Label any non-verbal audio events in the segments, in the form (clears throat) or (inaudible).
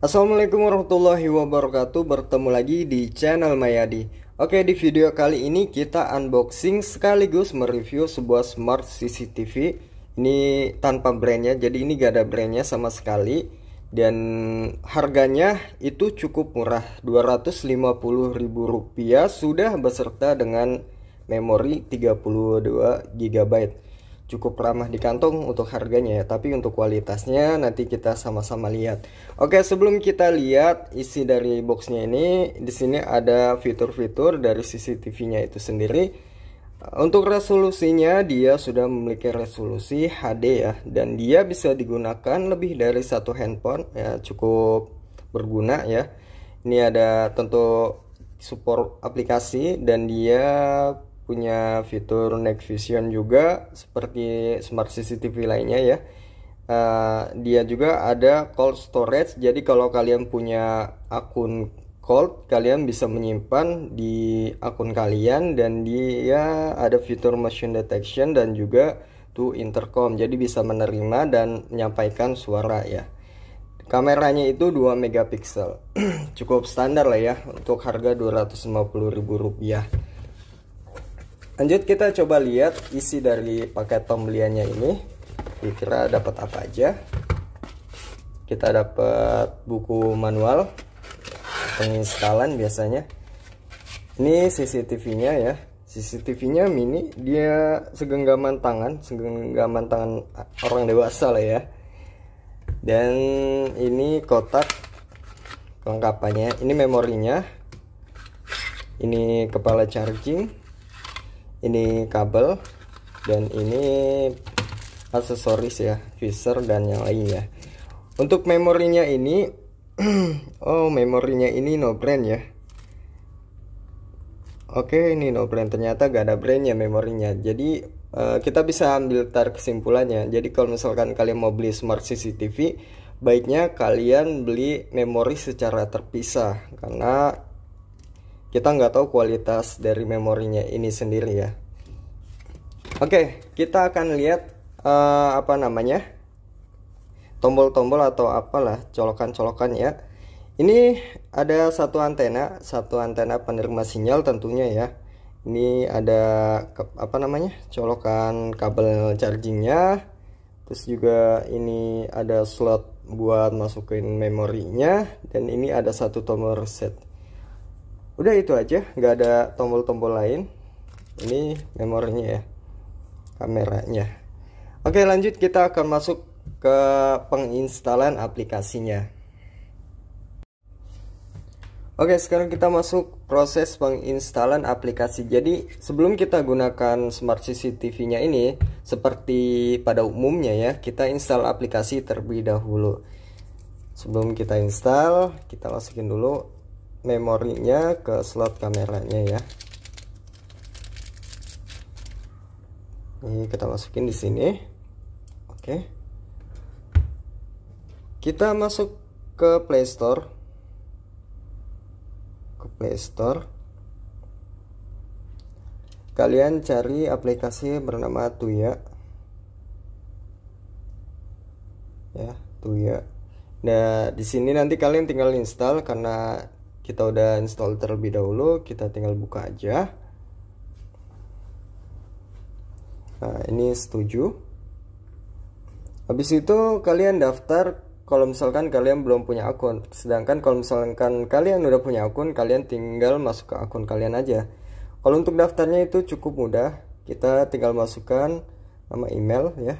Assalamualaikum warahmatullahi wabarakatuh Bertemu lagi di channel Mayadi Oke di video kali ini kita unboxing sekaligus mereview sebuah smart CCTV Ini tanpa brandnya jadi ini gak ada brandnya sama sekali Dan harganya itu cukup murah 250 ribu rupiah sudah beserta dengan memori 32GB cukup ramah di kantong untuk harganya ya tapi untuk kualitasnya nanti kita sama-sama lihat oke sebelum kita lihat isi dari boxnya ini di sini ada fitur-fitur dari CCTV nya itu sendiri untuk resolusinya dia sudah memiliki resolusi HD ya dan dia bisa digunakan lebih dari satu handphone ya cukup berguna ya ini ada tentu support aplikasi dan dia punya fitur night vision juga seperti smart CCTV lainnya ya. Uh, dia juga ada cold storage. Jadi kalau kalian punya akun cold, kalian bisa menyimpan di akun kalian dan dia ada fitur motion detection dan juga to intercom. Jadi bisa menerima dan menyampaikan suara ya. Kameranya itu 2 megapiksel. (clears throat) Cukup standar lah ya untuk harga ribu rupiah lanjut kita coba lihat isi dari paket pembeliannya ini kira-kira dapat apa aja kita dapat buku manual penginstalan biasanya ini CCTV nya ya CCTV nya mini dia segenggaman tangan segenggaman tangan orang dewasa lah ya dan ini kotak kelengkapannya ini memorinya ini kepala charging ini kabel dan ini aksesoris ya visor dan yang lain ya untuk memorinya ini (clears throat) oh memorinya ini no brand ya Oke ini no brand ternyata gak ada brandnya memorinya jadi uh, kita bisa ambil tar kesimpulannya jadi kalau misalkan kalian mau beli smart CCTV baiknya kalian beli memori secara terpisah karena kita nggak tahu kualitas dari memorinya ini sendiri ya Oke kita akan lihat uh, apa namanya tombol-tombol atau apalah colokan-colokan ya ini ada satu antena satu antena penerima sinyal tentunya ya ini ada apa namanya colokan kabel chargingnya terus juga ini ada slot buat masukin memorinya dan ini ada satu tombol reset udah itu aja nggak ada tombol-tombol lain ini memorinya ya kameranya oke lanjut kita akan masuk ke penginstalan aplikasinya Oke sekarang kita masuk proses penginstalan aplikasi Jadi sebelum kita gunakan smart CCTV nya ini Seperti pada umumnya ya Kita install aplikasi terlebih dahulu Sebelum kita install Kita masukin dulu memorinya ke slot kameranya ya ini kita masukin di sini oke kita masuk ke Play Store ke Play Store kalian cari aplikasi bernama Tuya ya Tuya nah di sini nanti kalian tinggal install karena kita udah install terlebih dahulu kita tinggal buka aja nah ini setuju habis itu kalian daftar kalau misalkan kalian belum punya akun sedangkan kalau misalkan kalian udah punya akun kalian tinggal masuk ke akun kalian aja kalau untuk daftarnya itu cukup mudah kita tinggal masukkan nama email ya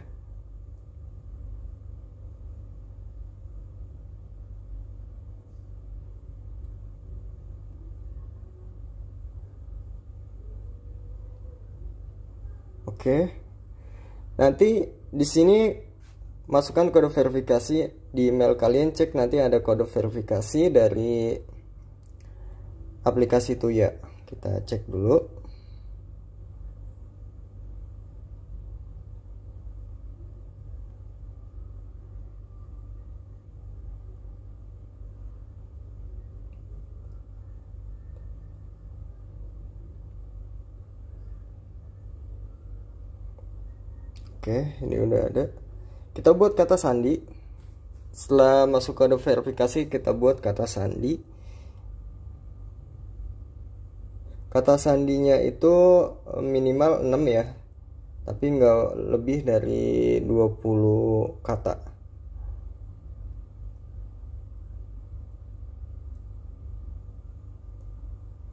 Oke. Nanti di sini masukkan kode verifikasi di email kalian cek nanti ada kode verifikasi dari aplikasi itu ya. Kita cek dulu. Oke, ini udah ada. Kita buat kata sandi. Setelah masuk kode verifikasi, kita buat kata sandi. Kata sandinya itu eh, minimal 6 ya. Tapi nggak lebih dari 20 kata.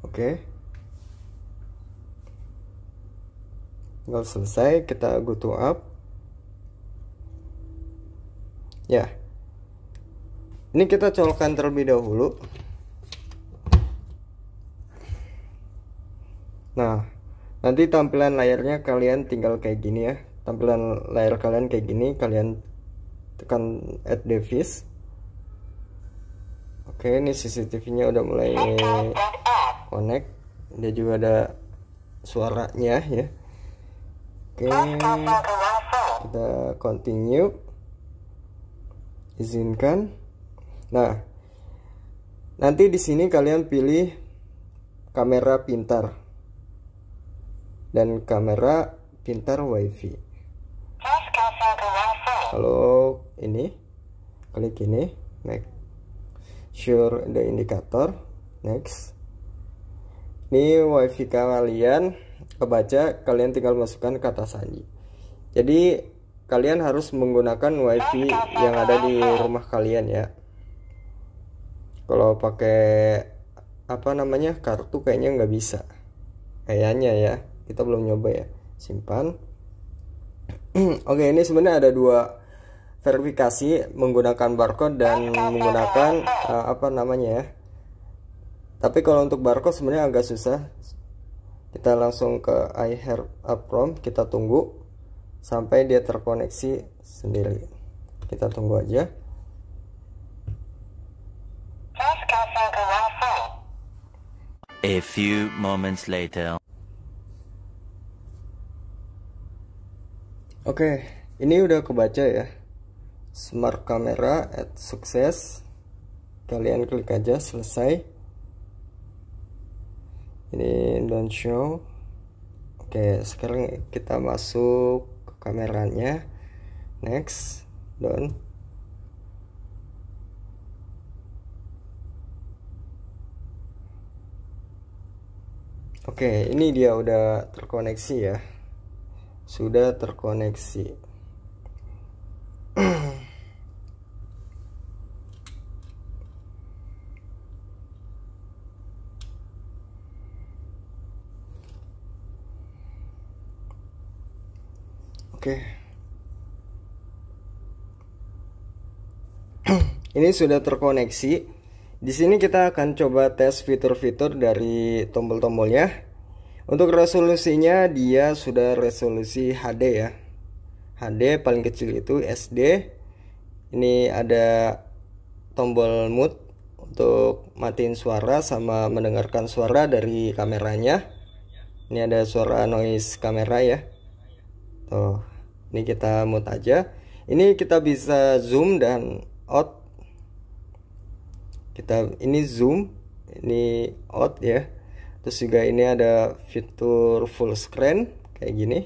Oke. Okay. tinggal selesai kita go to up ya ini kita colokan terlebih dahulu nah nanti tampilan layarnya kalian tinggal kayak gini ya tampilan layar kalian kayak gini kalian tekan add device oke ini CCTV nya udah mulai connect dia juga ada suaranya ya Oke, kita continue. Izinkan. Nah, nanti di sini kalian pilih kamera pintar dan kamera pintar WiFi. Halo, ini, klik ini, make sure the indicator, next. Ini WiFi kalian kebaca kalian tinggal masukkan kata sandi jadi kalian harus menggunakan wifi yang ada di rumah kalian ya kalau pakai apa namanya kartu kayaknya nggak bisa kayaknya ya kita belum nyoba ya simpan (clears throat) oke ini sebenarnya ada dua verifikasi menggunakan barcode dan menggunakan uh, apa namanya ya tapi kalau untuk barcode sebenarnya agak susah kita langsung ke I have a prompt kita tunggu sampai dia terkoneksi sendiri kita tunggu aja A few moments later Oke, okay, ini udah kebaca ya. Smart camera at sukses. Kalian klik aja selesai ini don't show oke sekarang kita masuk ke kameranya next don. Oke, ini dia udah terkoneksi ya. Sudah terkoneksi. (clears throat) ini sudah terkoneksi di sini kita akan coba tes fitur-fitur dari tombol-tombolnya untuk resolusinya dia sudah resolusi HD ya HD paling kecil itu SD ini ada tombol mute untuk matiin suara sama mendengarkan suara dari kameranya ini ada suara noise kamera ya tuh ini kita mute aja ini kita bisa zoom dan out kita ini zoom ini out ya terus juga ini ada fitur full screen kayak gini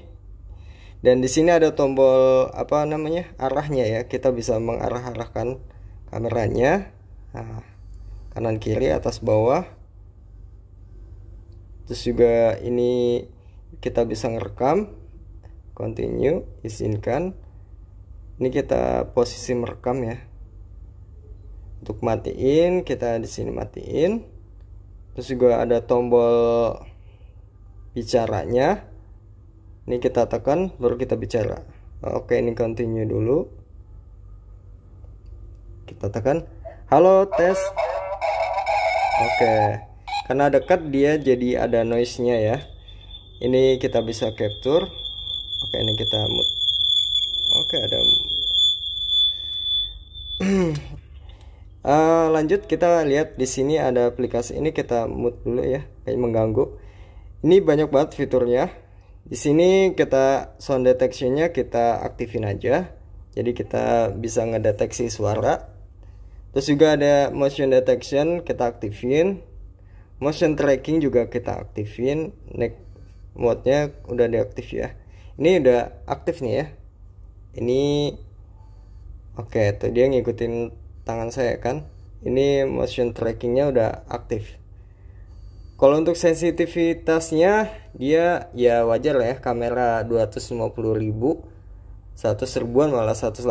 dan di sini ada tombol apa namanya arahnya ya kita bisa mengarah-arahkan kameranya nah, kanan kiri atas bawah terus juga ini kita bisa ngerekam continue izinkan ini kita posisi merekam ya untuk matiin kita di sini matiin terus juga ada tombol bicaranya ini kita tekan baru kita bicara oke ini continue dulu kita tekan halo tes oke karena dekat dia jadi ada noise nya ya ini kita bisa capture oke ini kita mute oke ada (clears throat) Uh, lanjut kita lihat di sini ada aplikasi ini kita mute dulu ya, kayak mengganggu. Ini banyak banget fiturnya. Di sini kita sound detectionnya kita aktifin aja. Jadi kita bisa ngedeteksi suara. Terus juga ada motion detection kita aktifin. Motion tracking juga kita aktifin. Next mode-nya udah diaktif ya. Ini udah aktif nih ya. Ini oke, okay, tuh dia ngikutin tangan saya kan ini motion trackingnya udah aktif kalau untuk sensitivitasnya dia ya wajar lah ya kamera 250.000 100 serbuan malah 180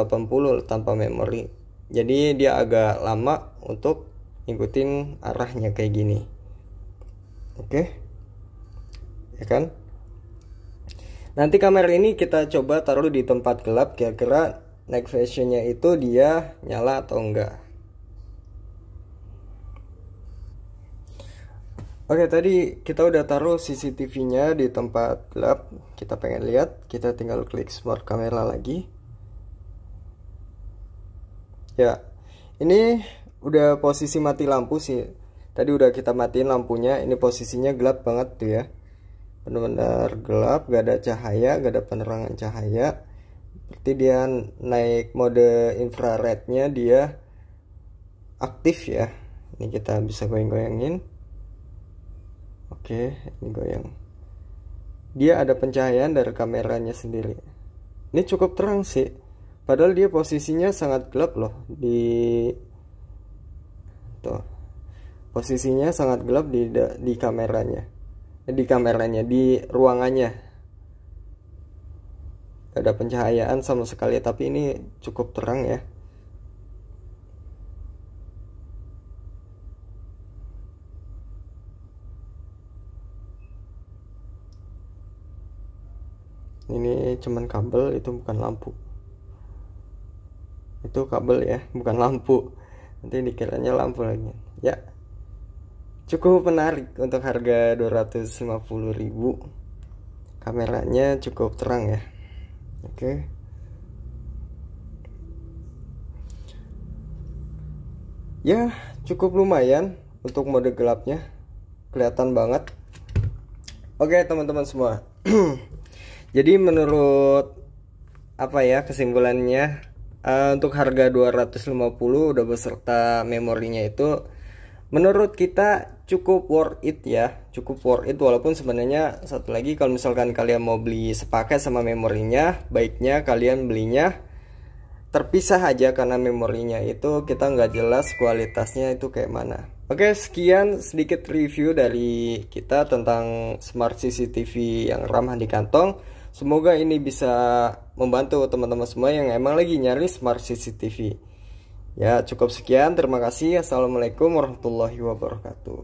tanpa memori jadi dia agak lama untuk ngikutin arahnya kayak gini oke okay? ya kan Nanti kamera ini kita coba taruh di tempat gelap kira-kira Next fashionnya itu dia nyala atau enggak Oke tadi kita udah taruh CCTV-nya di tempat gelap Kita pengen lihat Kita tinggal klik smart camera lagi Ya Ini udah posisi mati lampu sih Tadi udah kita matiin lampunya Ini posisinya gelap banget tuh ya Bener-bener gelap Gak ada cahaya Gak ada penerangan cahaya berarti dia naik mode infrarednya dia aktif ya ini kita bisa goyang-goyangin oke ini goyang dia ada pencahayaan dari kameranya sendiri ini cukup terang sih padahal dia posisinya sangat gelap loh di tuh posisinya sangat gelap di di kameranya di kameranya di ruangannya gak ada pencahayaan sama sekali tapi ini cukup terang ya ini cuman kabel itu bukan lampu itu kabel ya bukan lampu nanti dikiranya lampu lagi ya cukup menarik untuk harga 250.000 kameranya cukup terang ya oke okay. ya cukup lumayan untuk mode gelapnya kelihatan banget oke okay, teman-teman semua (clears throat) jadi menurut apa ya kesimpulannya uh, untuk harga 250 udah beserta memorinya itu menurut kita cukup worth it ya cukup worth it walaupun sebenarnya satu lagi kalau misalkan kalian mau beli sepaket sama memorinya baiknya kalian belinya terpisah aja karena memorinya itu kita nggak jelas kualitasnya itu kayak mana Oke sekian sedikit review dari kita tentang smart CCTV yang ramah di kantong Semoga ini bisa membantu teman-teman semua yang emang lagi nyari smart CCTV Ya cukup sekian terima kasih Assalamualaikum warahmatullahi wabarakatuh